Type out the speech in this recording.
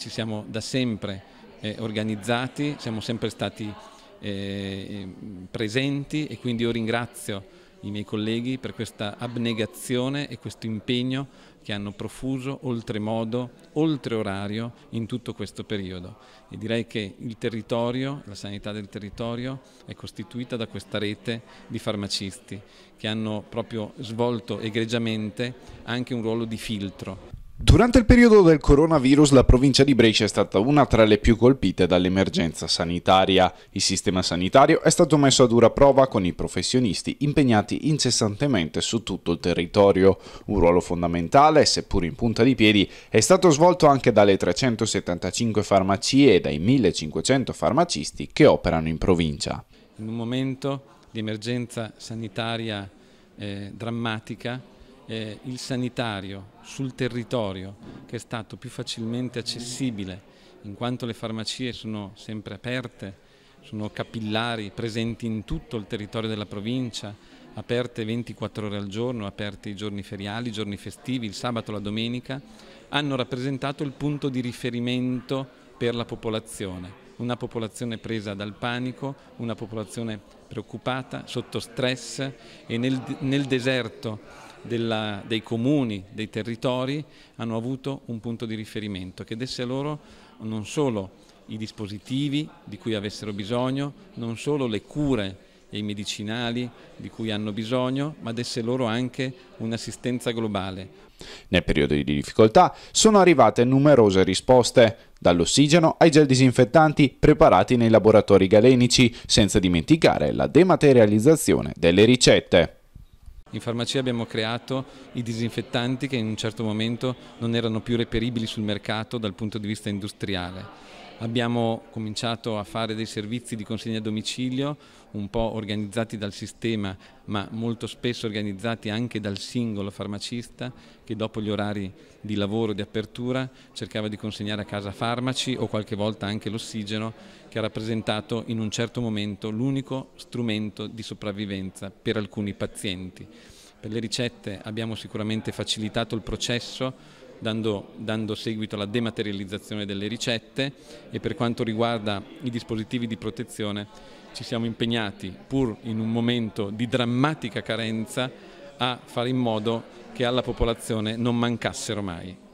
ci siamo da sempre eh, organizzati, siamo sempre stati eh, eh, presenti e quindi io ringrazio i miei colleghi per questa abnegazione e questo impegno che hanno profuso oltremodo, oltre orario in tutto questo periodo. E direi che il territorio, la sanità del territorio è costituita da questa rete di farmacisti che hanno proprio svolto egregiamente anche un ruolo di filtro. Durante il periodo del coronavirus la provincia di Brescia è stata una tra le più colpite dall'emergenza sanitaria. Il sistema sanitario è stato messo a dura prova con i professionisti impegnati incessantemente su tutto il territorio. Un ruolo fondamentale, seppur in punta di piedi, è stato svolto anche dalle 375 farmacie e dai 1500 farmacisti che operano in provincia. In un momento di emergenza sanitaria eh, drammatica eh, il sanitario sul territorio che è stato più facilmente accessibile in quanto le farmacie sono sempre aperte, sono capillari, presenti in tutto il territorio della provincia, aperte 24 ore al giorno, aperte i giorni feriali, i giorni festivi, il sabato, la domenica, hanno rappresentato il punto di riferimento per la popolazione. Una popolazione presa dal panico, una popolazione preoccupata, sotto stress e nel, nel deserto della, dei comuni, dei territori, hanno avuto un punto di riferimento che desse loro non solo i dispositivi di cui avessero bisogno, non solo le cure e i medicinali di cui hanno bisogno, ma desse loro anche un'assistenza globale. Nel periodo di difficoltà sono arrivate numerose risposte, dall'ossigeno ai gel disinfettanti preparati nei laboratori galenici, senza dimenticare la dematerializzazione delle ricette. In farmacia abbiamo creato i disinfettanti che in un certo momento non erano più reperibili sul mercato dal punto di vista industriale Abbiamo cominciato a fare dei servizi di consegna a domicilio, un po' organizzati dal sistema, ma molto spesso organizzati anche dal singolo farmacista che dopo gli orari di lavoro e di apertura cercava di consegnare a casa farmaci o qualche volta anche l'ossigeno che ha rappresentato in un certo momento l'unico strumento di sopravvivenza per alcuni pazienti. Per le ricette abbiamo sicuramente facilitato il processo dando, dando seguito alla dematerializzazione delle ricette e per quanto riguarda i dispositivi di protezione ci siamo impegnati, pur in un momento di drammatica carenza, a fare in modo che alla popolazione non mancassero mai.